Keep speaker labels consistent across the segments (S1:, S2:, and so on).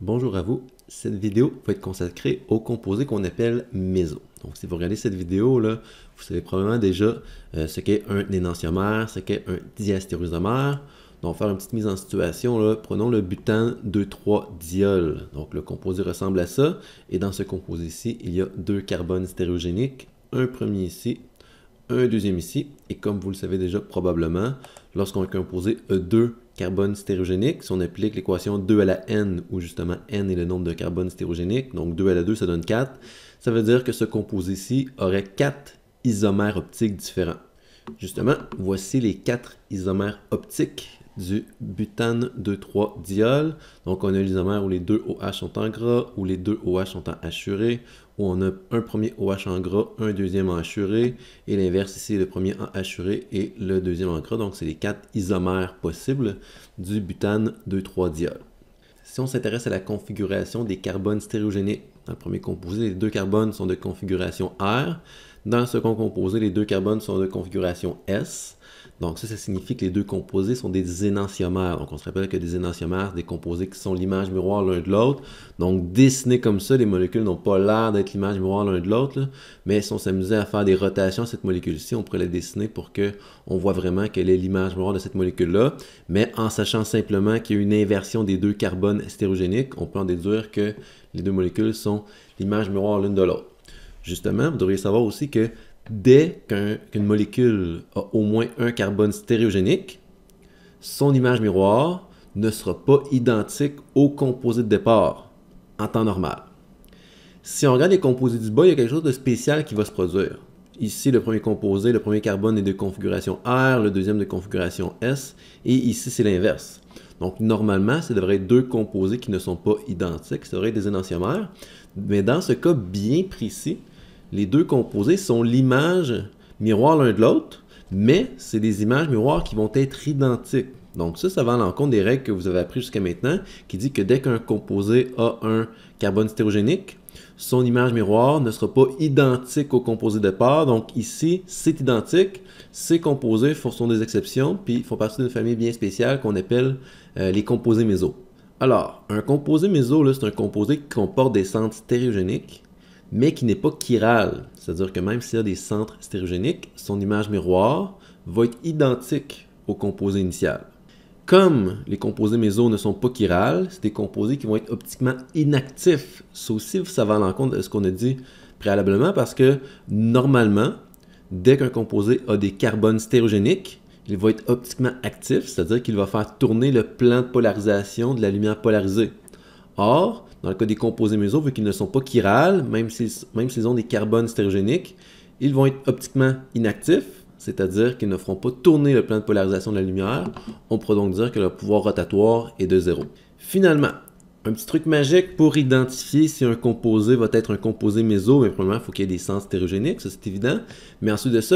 S1: Bonjour à vous. Cette vidéo va être consacrée au composé qu'on appelle méso. Donc si vous regardez cette vidéo là, vous savez probablement déjà euh, ce qu'est un énantiomère, ce qu'est un diastérosomère. Donc faire une petite mise en situation là, prenons le butane 2,3-diol. Donc le composé ressemble à ça et dans ce composé ci il y a deux carbones stéréogéniques, un premier ici un deuxième ici. Et comme vous le savez déjà probablement, lorsqu'on a composé E2 carbone stérogénique, si on applique l'équation 2 à la n, où justement n est le nombre de carbone stérogénique, donc 2 à la 2, ça donne 4, ça veut dire que ce composé-ci aurait 4 isomères optiques différents. Justement, voici les 4 isomères optiques du butane 2,3-diol. Donc, on a l'isomère où les deux OH sont en gras, où les deux OH sont en assuré, où on a un premier OH en gras, un deuxième en assuré, et l'inverse ici, le premier en assuré et le deuxième en gras. Donc, c'est les quatre isomères possibles du butane 2,3-diol. Si on s'intéresse à la configuration des carbones stéréogéniques dans le premier composé, les deux carbones sont de configuration R. Dans le second composé, les deux carbones sont de configuration S. Donc ça, ça signifie que les deux composés sont des énantiomères. Donc on se rappelle que des énantiomères, des composés qui sont l'image miroir l'un de l'autre. Donc dessinés comme ça, les molécules n'ont pas l'air d'être l'image miroir l'un de l'autre, mais si on s'amusait à faire des rotations à cette molécule-ci, on pourrait la dessiner pour que on voit vraiment quelle est l'image miroir de cette molécule-là. Mais en sachant simplement qu'il y a une inversion des deux carbones stérogéniques, on peut en déduire que les deux molécules sont l'image miroir l'une de l'autre. Justement, vous devriez savoir aussi que dès qu'une molécule a au moins un carbone stéréogénique, son image miroir ne sera pas identique au composé de départ en temps normal. Si on regarde les composés du bas, il y a quelque chose de spécial qui va se produire. Ici, le premier composé, le premier carbone est de configuration R, le deuxième de configuration S, et ici, c'est l'inverse. Donc, normalement, ça devrait être deux composés qui ne sont pas identiques, ça devrait être des énantiomères. Mais dans ce cas bien précis, les deux composés sont l'image miroir l'un de l'autre, mais c'est des images miroirs qui vont être identiques. Donc ça, ça va à l'encontre des règles que vous avez apprises jusqu'à maintenant, qui dit que dès qu'un composé a un carbone stérogénique, son image miroir ne sera pas identique au composé de part. Donc ici, c'est identique. Ces composés sont des exceptions, puis font partie d'une famille bien spéciale qu'on appelle euh, les composés méso. Alors, un composé méso, c'est un composé qui comporte des centres stéréogéniques, mais qui n'est pas chiral. C'est-à-dire que même s'il y a des centres stéréogéniques, son image miroir va être identique au composé initial. Comme les composés meso ne sont pas chirales, c'est des composés qui vont être optiquement inactifs. Ça aussi, ça va à l'encontre de ce qu'on a dit préalablement parce que normalement, dès qu'un composé a des carbones stéréogéniques, il va être optiquement actif, c'est-à-dire qu'il va faire tourner le plan de polarisation de la lumière polarisée. Or, dans le cas des composés meso, vu qu'ils ne sont pas chirales, même s'ils, même ont des carbones stéréogéniques, ils vont être optiquement inactifs, c'est-à-dire qu'ils ne feront pas tourner le plan de polarisation de la lumière. On pourrait donc dire que le pouvoir rotatoire est de zéro. Finalement, un petit truc magique pour identifier si un composé va être un composé méso, mais premièrement, il faut qu'il y ait des sens stéréogéniques, ça c'est évident. Mais ensuite de ça,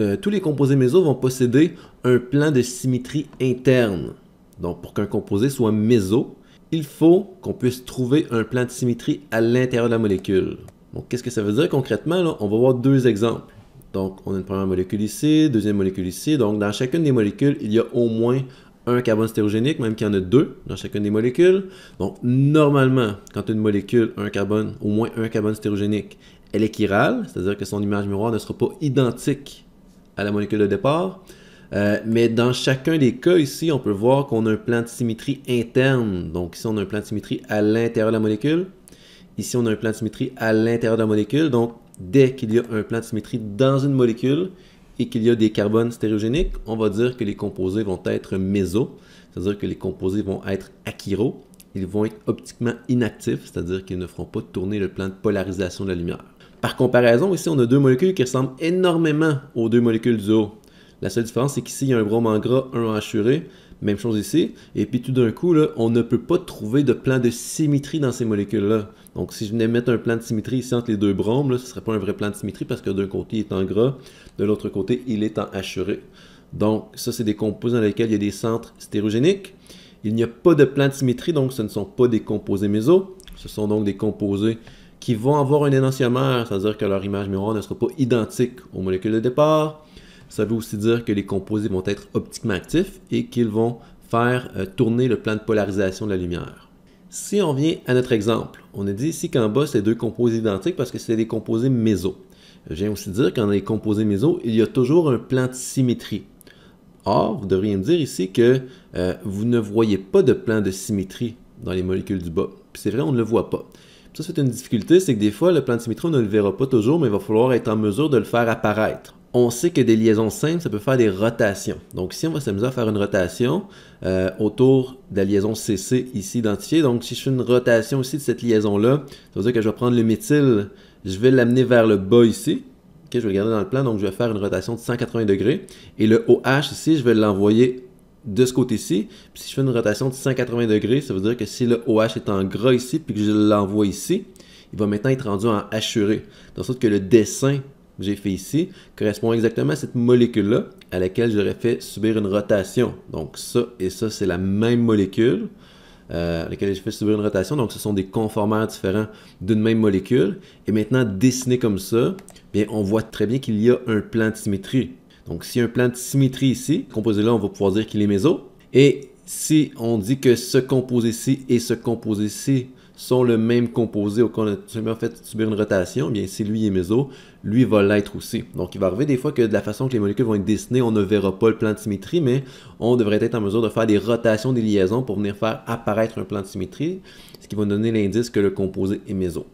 S1: euh, tous les composés méso vont posséder un plan de symétrie interne. Donc pour qu'un composé soit méso, il faut qu'on puisse trouver un plan de symétrie à l'intérieur de la molécule. Donc qu'est-ce que ça veut dire concrètement On va voir deux exemples. Donc, on a une première molécule ici, deuxième molécule ici. Donc, dans chacune des molécules, il y a au moins un carbone stérogénique, même qu'il y en a deux dans chacune des molécules. Donc, normalement, quand une molécule a un carbone, au moins un carbone stérogénique, elle est chirale, c'est-à-dire que son image miroir ne sera pas identique à la molécule de départ. Euh, mais dans chacun des cas ici, on peut voir qu'on a un plan de symétrie interne. Donc ici, on a un plan de symétrie à l'intérieur de la molécule. Ici, on a un plan de symétrie à l'intérieur de la molécule. Donc, dès qu'il y a un plan de symétrie dans une molécule et qu'il y a des carbones stéréogéniques, on va dire que les composés vont être méso, c'est-à-dire que les composés vont être achiro, ils vont être optiquement inactifs, c'est-à-dire qu'ils ne feront pas tourner le plan de polarisation de la lumière. Par comparaison, ici, on a deux molécules qui ressemblent énormément aux deux molécules du haut. La seule différence, c'est qu'ici, il y a un brome en gras, un en assuré, même chose ici. Et puis tout d'un coup, on ne peut pas trouver de plan de symétrie dans ces molécules-là. Donc si je venais mettre un plan de symétrie ici entre les deux bromes, ce ne serait pas un vrai plan de symétrie parce que d'un côté il est en gras, de l'autre côté il est en hachuré. E donc ça, c'est des composés dans lesquels il y a des centres stérogéniques. Il n'y a pas de plan de symétrie, donc ce ne sont pas des composés méso. Ce sont donc des composés qui vont avoir un énantiomère, c'est-à-dire que leur image miroir ne sera pas identique aux molécules de départ. Ça veut aussi dire que les composés vont être optiquement actifs et qu'ils vont faire euh, tourner le plan de polarisation de la lumière. Si on vient à notre exemple, on a dit ici qu'en bas, c'est deux composés identiques parce que c'est des composés méso. Je viens aussi dire qu'en des composés méso, il y a toujours un plan de symétrie. Or, vous devriez me dire ici que euh, vous ne voyez pas de plan de symétrie dans les molécules du bas. c'est vrai, on ne le voit pas. ça, c'est une difficulté, c'est que des fois, le plan de symétrie, on ne le verra pas toujours, mais il va falloir être en mesure de le faire apparaître on sait que des liaisons simples, ça peut faire des rotations. Donc, si on va s'amuser à faire une rotation euh, autour de la liaison CC ici identifiée, donc si je fais une rotation ici de cette liaison-là, ça veut dire que je vais prendre le méthyle, je vais l'amener vers le bas ici. que je vais le garder dans le plan, donc je vais faire une rotation de 180 degrés. Et le OH ici, je vais l'envoyer de ce côté-ci. Puis si je fais une rotation de 180 degrés, ça veut dire que si le OH est en gras ici, puis que je l'envoie ici, il va maintenant être rendu en hachuré, e. de sorte que le dessin j'ai fait ici correspond exactement à cette molécule-là à laquelle j'aurais fait subir une rotation. Donc ça et ça, c'est la même molécule euh, à laquelle j'ai fait subir une rotation. Donc ce sont des conformeurs différents d'une même molécule. Et maintenant, dessiné comme ça, bien, on voit très bien qu'il y a un plan de symétrie. Donc s'il y a un plan de symétrie ici, composé-là, on va pouvoir dire qu'il est méso. Et si on dit que ce composé-ci et ce composé-ci sont le même composé auquel on a fait subir une rotation, bien si lui est méso, lui va l'être aussi. Donc il va arriver des fois que de la façon que les molécules vont être dessinées, on ne verra pas le plan de symétrie, mais on devrait être en mesure de faire des rotations des liaisons pour venir faire apparaître un plan de symétrie, ce qui va donner l'indice que le composé est méso.